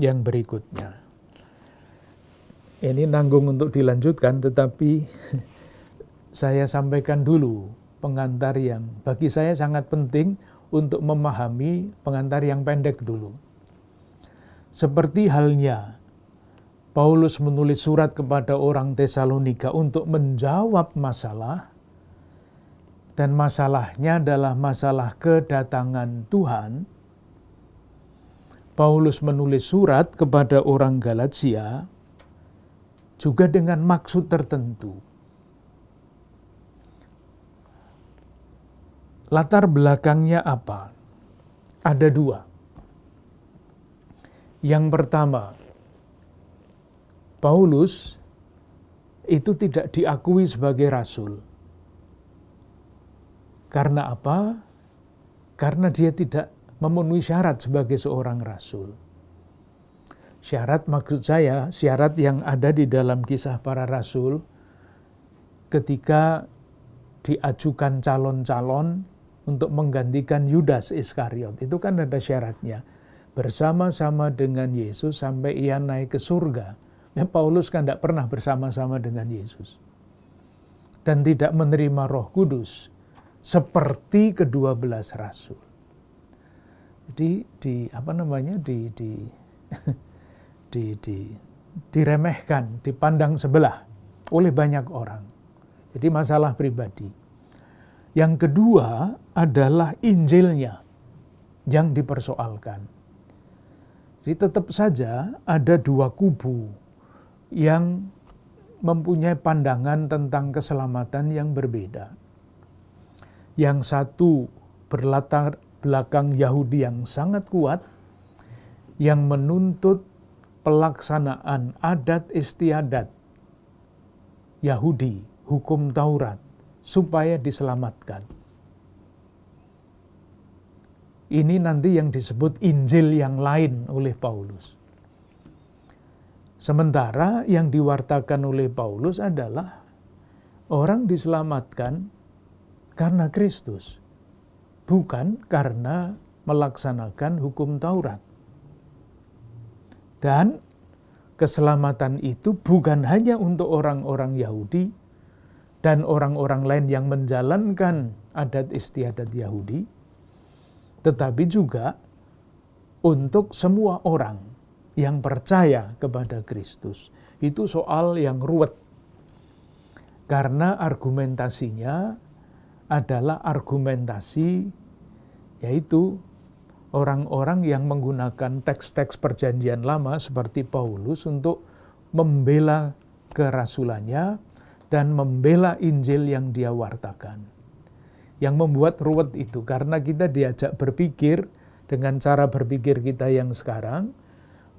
yang berikutnya. Ini nanggung untuk dilanjutkan, tetapi saya sampaikan dulu pengantar yang bagi saya sangat penting untuk memahami pengantar yang pendek dulu. Seperti halnya Paulus menulis surat kepada orang Tesalonika untuk menjawab masalah dan masalahnya adalah masalah kedatangan Tuhan. Paulus menulis surat kepada orang Galatia juga dengan maksud tertentu. Latar belakangnya apa? Ada dua. Yang pertama, Paulus itu tidak diakui sebagai rasul karena apa? Karena dia tidak memenuhi syarat sebagai seorang rasul. Syarat maksud saya, syarat yang ada di dalam kisah para rasul ketika diajukan calon-calon untuk menggantikan Yudas Iskariot. Itu kan ada syaratnya. Bersama-sama dengan Yesus sampai ia naik ke surga. Ya, Paulus kan tidak pernah bersama-sama dengan Yesus. Dan tidak menerima roh kudus seperti kedua belas rasul. Jadi di apa namanya di di di, di diremehkan, dipandang sebelah oleh banyak orang. Jadi masalah pribadi. Yang kedua adalah Injilnya yang dipersoalkan. Jadi tetap saja ada dua kubu yang mempunyai pandangan tentang keselamatan yang berbeda yang satu berlatar belakang Yahudi yang sangat kuat, yang menuntut pelaksanaan adat istiadat Yahudi, hukum Taurat, supaya diselamatkan. Ini nanti yang disebut Injil yang lain oleh Paulus. Sementara yang diwartakan oleh Paulus adalah orang diselamatkan karena Kristus, bukan karena melaksanakan hukum Taurat. Dan keselamatan itu bukan hanya untuk orang-orang Yahudi dan orang-orang lain yang menjalankan adat istiadat Yahudi, tetapi juga untuk semua orang yang percaya kepada Kristus. Itu soal yang ruwet. Karena argumentasinya adalah argumentasi yaitu orang-orang yang menggunakan teks-teks perjanjian lama seperti Paulus untuk membela kerasulannya dan membela Injil yang dia wartakan. Yang membuat ruwet itu karena kita diajak berpikir dengan cara berpikir kita yang sekarang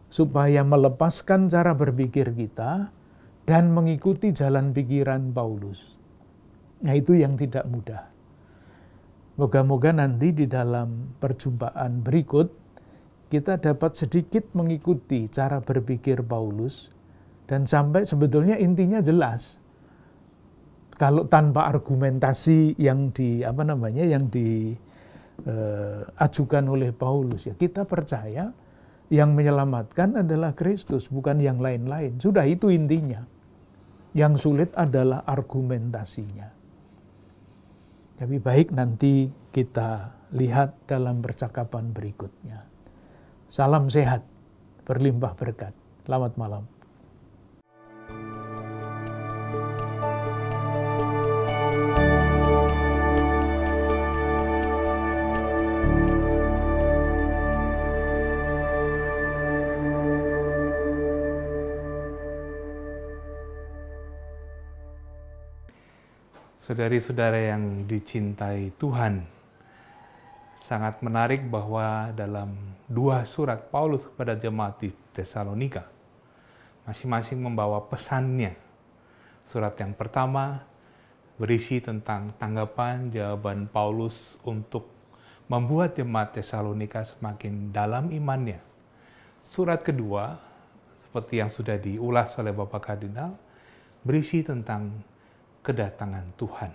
supaya melepaskan cara berpikir kita dan mengikuti jalan pikiran Paulus. Nah itu yang tidak mudah. Moga-moga nanti di dalam perjumpaan berikut kita dapat sedikit mengikuti cara berpikir Paulus dan sampai sebetulnya intinya jelas. Kalau tanpa argumentasi yang di apa namanya yang diajukan eh, oleh Paulus ya kita percaya yang menyelamatkan adalah Kristus bukan yang lain-lain. Sudah itu intinya. Yang sulit adalah argumentasinya. Tapi baik nanti kita lihat dalam percakapan berikutnya. Salam sehat, berlimpah berkat. Selamat malam. Saudari-saudara yang dicintai Tuhan, sangat menarik bahwa dalam dua surat Paulus kepada jemaat di Tesalonika, masing-masing membawa pesannya. Surat yang pertama berisi tentang tanggapan jawaban Paulus untuk membuat jemaat Tesalonika semakin dalam imannya. Surat kedua, seperti yang sudah diulas oleh Bapak Kardinal, berisi tentang kedatangan Tuhan.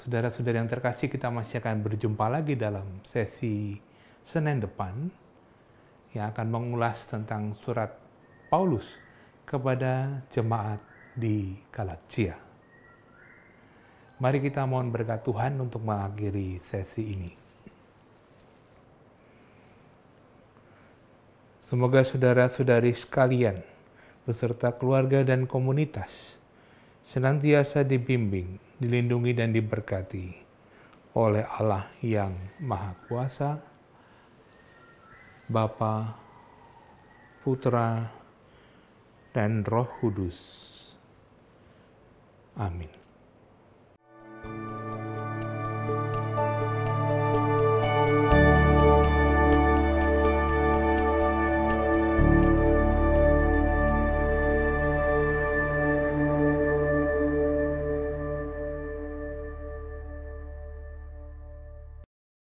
Saudara-saudara yang terkasih, kita masih akan berjumpa lagi dalam sesi Senin depan yang akan mengulas tentang surat Paulus kepada jemaat di Galatia. Mari kita mohon berkat Tuhan untuk mengakhiri sesi ini. Semoga saudara-saudari sekalian, beserta keluarga dan komunitas, senantiasa dibimbing, dilindungi dan diberkati oleh Allah yang Maha Kuasa, Bapa, Putra, dan Roh Kudus. Amin.